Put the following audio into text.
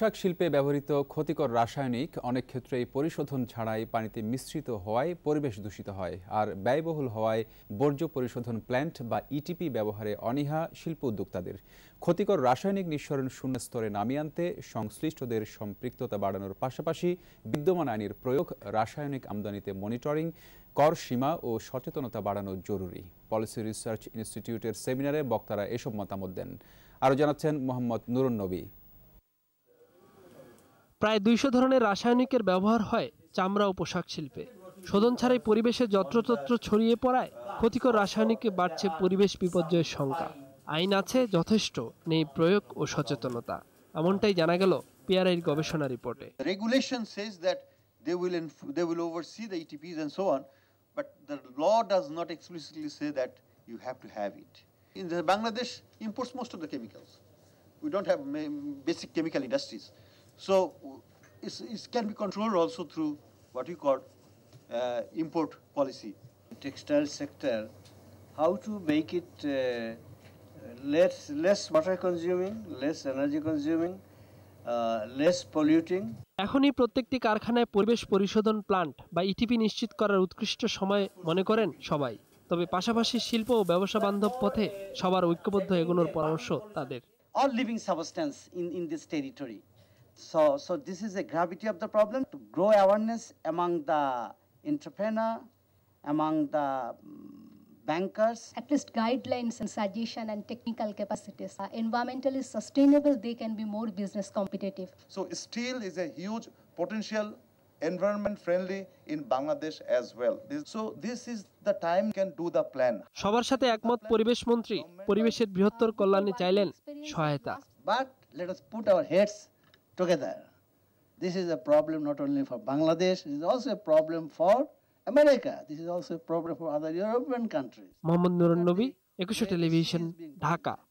পোশাক শিল্পে ব্যবহৃত ক্ষতিকর রাসায়নিক অনেক ক্ষেত্রেই পরিশোধন ছাড়াই পানিতে মিশ্রিত হওয়ায় পরিবেশ দূষিত হয় আর ব্যয়বহুল হওয়ায় বর্জ্য পরিশোধন প্ল্যান্ট বা ইটিপি e ব্যবহারে অনীহা শিল্প উদ্যোক্তাদের ক্ষতিকর রাসায়নিক নিঃসরণ শূন্য স্তরে নামিয়ে আনতে সংশ্লিষ্টদের সম্পৃক্ততা বাড়ানোর পাশাপাশি বিদ্যমান আইনের প্রয়োগ রাসায়নিক আমদানিতে মনিটরিং কর সীমা ও সচেতনতা বাড়ানো জরুরি পলিসি রিসার্চ ইনস্টিটিউটের সেমিনারে বক্তারা এসব মতামত দেন আরও জানাচ্ছেন মোহাম্মদ নুরুন নবী প্রায় দুইশো ধরনের রাসায়নিকের ব্যবহার হয় চামড়া ও পোশাক শিল্পে শোধন ছাড়াই পরিবেশে যত্রতত্র ছড়িয়ে পড়ায় ক্ষতিকর রাসায়নিকে বাড়ছে পরিবেশ বিপর্যয়ের সংখ্যা আইন আছে যথেষ্ট নেই প্রয়োগ ও সচেতনতা এমনটাই জানা গেল পিআরআইয়ের গবেষণা রিপোর্টে regulation says that they will they will oversee the ETPs and so on but the law does not explicitly say that you have to have it in Bangladesh imports most of the chemicals we don't have basic chemical industries So it can be controlled also through what you call uh, import policy. Textile sector, how to make it uh, less, less water consuming, less energy consuming, uh, less polluting. এখনই প্রত্যেকটি কারখানায় পরিবেশ পরিশোধন plant বা ETP নিশ্চিত করার উৎকৃষ্ট সময় মনে করেন সবাই তবে পাশাপাশি শিল্প ও ব্যবসা বান্ধব পথে সবার ঐক্যবদ্ধ এগোনোর পরামর্শ তাদের all living substance in in this territory So, so this is the gravity of the problem to grow awareness among the entrepreneur, among the bankers. At least guidelines and suggestion and technical capacities are environmentally sustainable, they can be more business competitive. So steel is a huge potential environment friendly in Bangladesh as well. So this is the time can do the plan. সবার সাথে একমত পরিবেশ মন্ত্রী পরিবেশের বৃহত্তর কল্যাণে চাইলেন সহায়তা। But let us put our heads together. This is a problem not only for Bangladesh, it is also a problem for America. This is also a problem for other European countries. Mohammed নুরুন নবী একুশে television